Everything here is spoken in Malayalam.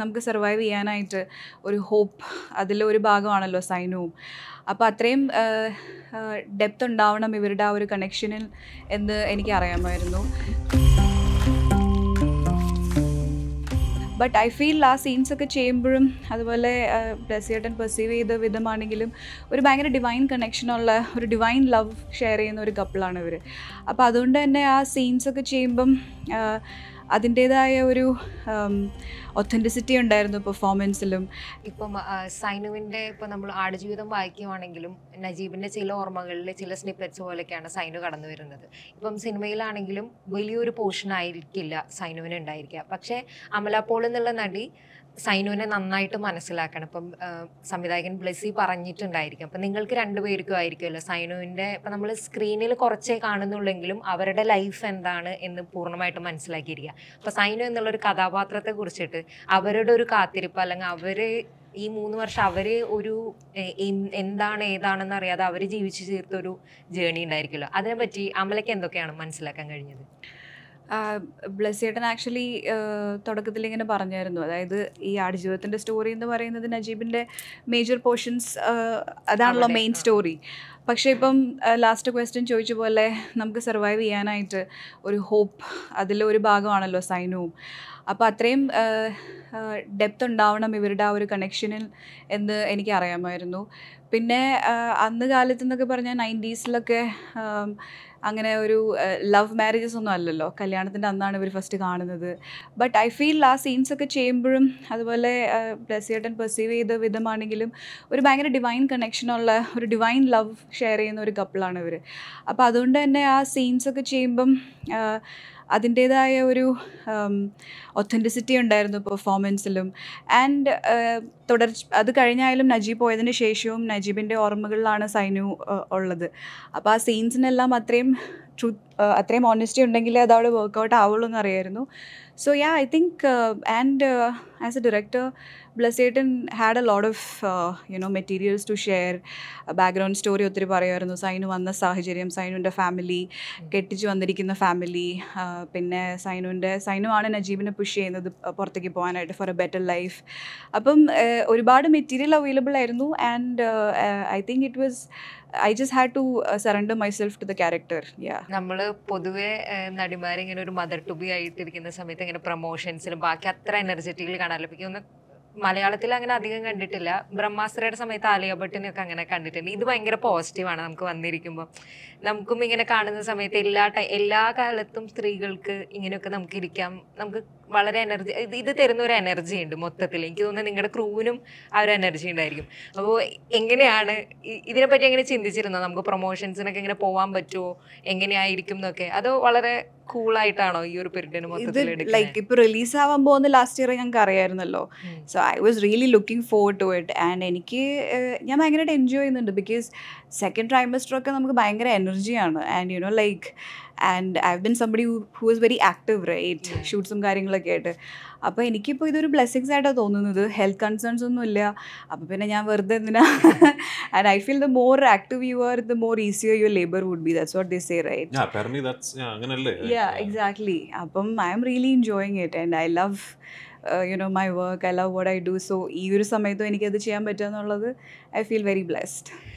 നമുക്ക് സർവൈവ് ചെയ്യാനായിട്ട് ഒരു ഹോപ്പ് ഒരു ഭാഗമാണല്ലോ സൈനവും അപ്പോൾ അത്രയും ഡെപ്ത് ഉണ്ടാവണം ഇവരുടെ ആ ഒരു കണക്ഷനിൽ എന്ന് എനിക്ക് അറിയാമായിരുന്നു ബട്ട് ഐ ഫീൽ ആ സീൻസൊക്കെ ചെയ്യുമ്പോഴും അതുപോലെ ബ്ലസ്സിയേട്ടൻ പെർസീവ് ചെയ്ത വിധമാണെങ്കിലും ഒരു ഭയങ്കര ഡിവൈൻ കണക്ഷനുള്ള ഒരു ഡിവൈൻ ലവ് ഷെയർ ചെയ്യുന്ന ഒരു കപ്പിളാണ് ഇവർ അപ്പോൾ അതുകൊണ്ട് തന്നെ ആ സീൻസൊക്കെ ചെയ്യുമ്പം അതിൻ്റേതായ ഒരു ഒത്തൻറ്റിസിറ്റി ഉണ്ടായിരുന്നു പെർഫോമൻസിലും ഇപ്പം സൈനുവിൻ്റെ ഇപ്പം നമ്മൾ ആടുജീവിതം വായിക്കുവാണെങ്കിലും നജീബിൻ്റെ ചില ഓർമ്മകളിൽ ചില സ്നിപ്പറ്റ്സ് പോലെയൊക്കെയാണ് സൈനു കടന്നു വരുന്നത് ഇപ്പം സിനിമയിലാണെങ്കിലും വലിയൊരു പോർഷൻ ആയിരിക്കില്ല സൈനുവിന് ഉണ്ടായിരിക്കുക പക്ഷേ അമലാപ്പോൾ എന്നുള്ള നടി സൈനുവിനെ നന്നായിട്ട് മനസ്സിലാക്കണം ഇപ്പം സംവിധായകൻ ബ്ലസ്സി പറഞ്ഞിട്ടുണ്ടായിരിക്കും അപ്പം നിങ്ങൾക്ക് രണ്ടുപേർക്കും ആയിരിക്കുമല്ലോ സൈനുവിൻ്റെ ഇപ്പം നമ്മൾ സ്ക്രീനിൽ കുറച്ചേ കാണുന്നുള്ളെങ്കിലും അവരുടെ ലൈഫ് എന്താണ് എന്ന് പൂർണ്ണമായിട്ട് മനസ്സിലാക്കിയിരിക്കുക അപ്പം സൈനു എന്നുള്ളൊരു കഥാപാത്രത്തെ കുറിച്ചിട്ട് അവരുടെ ഒരു കാത്തിരിപ്പ് അല്ലെങ്കിൽ അവര് ഈ മൂന്ന് വർഷം അവര് ഒരു എന്താണ് ഏതാണെന്ന് അറിയാതെ അവർ ജീവിച്ചു തീർത്ത ഒരു ജേണി അതിനെ അതിനെപ്പറ്റി അമലയ്ക്ക് എന്തൊക്കെയാണ് മനസ്സിലാക്കാൻ കഴിഞ്ഞത് ബ്ലസ്സിയേട്ടൻ ആക്ച്വലി തുടക്കത്തിൽ ഇങ്ങനെ പറഞ്ഞായിരുന്നു അതായത് ഈ ആടുജീവിതത്തിൻ്റെ സ്റ്റോറി എന്ന് പറയുന്നത് നജീബിൻ്റെ മേജർ പോർഷൻസ് അതാണല്ലോ മെയിൻ സ്റ്റോറി പക്ഷേ ഇപ്പം ലാസ്റ്റ് ക്വസ്റ്റ്യൻ ചോദിച്ച പോലെ നമുക്ക് സർവൈവ് ചെയ്യാനായിട്ട് ഒരു ഹോപ്പ് അതിലൊരു ഭാഗമാണല്ലോ സൈനവും അപ്പോൾ അത്രയും ഡെപ്ത് ഉണ്ടാവണം ഇവരുടെ ആ ഒരു കണക്ഷനിൽ എന്ന് എനിക്ക് അറിയാമായിരുന്നു പിന്നെ അന്ന് കാലത്ത് എന്നൊക്കെ പറഞ്ഞാൽ നയൻറ്റീസിലൊക്കെ അങ്ങനെ ഒരു ലവ് മാരേജസ് ഒന്നും അല്ലല്ലോ കല്യാണത്തിൻ്റെ അന്നാണ് ഇവർ ഫസ്റ്റ് കാണുന്നത് ബട്ട് ഐ ഫീൽ ആ സീൻസൊക്കെ ചെയ്യുമ്പോഴും അതുപോലെ ബ്ലസ്സിയേട്ടൻ പെർസീവ് ചെയ്ത വിധമാണെങ്കിലും ഒരു ഭയങ്കര ഡിവൈൻ കണക്ഷനുള്ള ഒരു ഡിവൈൻ ലവ് ഷെയർ ചെയ്യുന്ന ഒരു കപ്പിളാണ് ഇവർ അപ്പോൾ അതുകൊണ്ട് തന്നെ ആ സീൻസൊക്കെ ചെയ്യുമ്പം അതിൻ്റേതായ ഒരു ഒത്തൻറ്റിസിറ്റി ഉണ്ടായിരുന്നു പെർഫോമൻസിലും ആൻഡ് തുടർ അത് കഴിഞ്ഞായാലും നജീബ് പോയതിന് ശേഷവും നജീബിൻ്റെ ഓർമ്മകളിലാണ് സൈനു ഉള്ളത് അപ്പോൾ ആ സീൻസിനെല്ലാം അത്രയും ട്രൂത്ത് അത്രയും ഓണസ്റ്റി ഉണ്ടെങ്കിൽ അത് അവിടെ വർക്കൗട്ട് ആവുള്ളൂ എന്ന് അറിയായിരുന്നു so ya I think and as a director ബ്ലസേട്ടൻ had a load of you know materials to share background story ഒത്തിരി പറയുമായിരുന്നു സൈനു വന്ന സാഹചര്യം സൈനുവിൻ്റെ ഫാമിലി കെട്ടിച്ചു വന്നിരിക്കുന്ന ഫാമിലി പിന്നെ സൈനുവിൻ്റെ സൈനുവാണ് നജീബിനെ പുഷ് ചെയ്യുന്നത് പുറത്തേക്ക് പോകാനായിട്ട് ഫോർ എ ബെറ്റർ ലൈഫ് അപ്പം ഒരുപാട് മെറ്റീരിയൽ അവൈലബിൾ ആയിരുന്നു and I think it was I just had to surrender myself to the character ya നമ്മൾ പൊതുവെ നടിമാരെ ഇങ്ങനെ ഒരു മദർ ടു ബി ആയിട്ടിരിക്കുന്ന സമയത്ത് ഇങ്ങനെ പ്രൊമോഷൻസിലും ബാക്കി അത്ര എനർജറ്റിക്കലി കാണാറില്ല എനിക്ക് മലയാളത്തിൽ അങ്ങനെ അധികം കണ്ടിട്ടില്ല ബ്രഹ്മാസ്ത്രയുടെ സമയത്ത് ആലിയ ഭട്ടിനെയൊക്കെ അങ്ങനെ കണ്ടിട്ടുണ്ട് ഇത് ഭയങ്കര പോസിറ്റീവാണ് നമുക്ക് വന്നിരിക്കുമ്പോൾ നമുക്കും ഇങ്ങനെ കാണുന്ന സമയത്ത് എല്ലാ എല്ലാ കാലത്തും സ്ത്രീകൾക്ക് ഇങ്ങനെയൊക്കെ നമുക്ക് ഇരിക്കാം നമുക്ക് വളരെ എനർജി ഇത് ഇത് തരുന്ന ഒരു എനർജി ഉണ്ട് മൊത്തത്തിൽ എനിക്ക് തോന്നുന്നു നിങ്ങളുടെ ക്രൂവിനും ആ ഒരു എനർജി ഉണ്ടായിരിക്കും അപ്പോൾ എങ്ങനെയാണ് ഇതിനെപ്പറ്റി എങ്ങനെ ചിന്തിച്ചിരുന്നോ നമുക്ക് പ്രൊമോഷൻസിനൊക്കെ ഇങ്ങനെ പോകാൻ പറ്റുമോ എങ്ങനെയായിരിക്കും എന്നൊക്കെ അത് വളരെ കൂളായിട്ടാണോ ഈ ഒരു പീരീഡിന് മൊത്തത്തിൽ ലൈക്ക് ഇപ്പൊ റിലീസ് ആവാൻ പോകുന്ന ലാസ്റ്റ് ഇയർ ഞങ്ങൾക്ക് അറിയായിരുന്നല്ലോ so I was really looking forward to it and എനിക്ക് ഞാൻ ഭയങ്കരമായിട്ട് എൻജോയ് ചെയ്യുന്നുണ്ട് ബിക്കോസ് സെക്കൻഡ് ട്രൈമസ്റ്റർ ഒക്കെ നമുക്ക് ഭയങ്കര എനർജിയാണ് and you know like and I have been somebody who is very active right ഷൂട്ട്സും കാര്യങ്ങളൊക്കെ ആയിട്ട് അപ്പോൾ എനിക്കിപ്പോൾ ഇതൊരു ബ്ലെസ്സിങ്സ് ആയിട്ടാണ് തോന്നുന്നത് ഹെൽത്ത് കൺസേൺസ് ഒന്നും ഇല്ല അപ്പോൾ പിന്നെ ഞാൻ വെറുതെ എന്തിനാ and I feel the more active you are the more easier your labour would be that's what this say right exactly അപ്പം I'm really enjoying it and I love you know my work I love what I do so ഈ ഒരു സമയത്തും എനിക്കത് ചെയ്യാൻ പറ്റുക എന്നുള്ളത് ഐ ഫീൽ വെരി ബ്ലെസ്ഡ്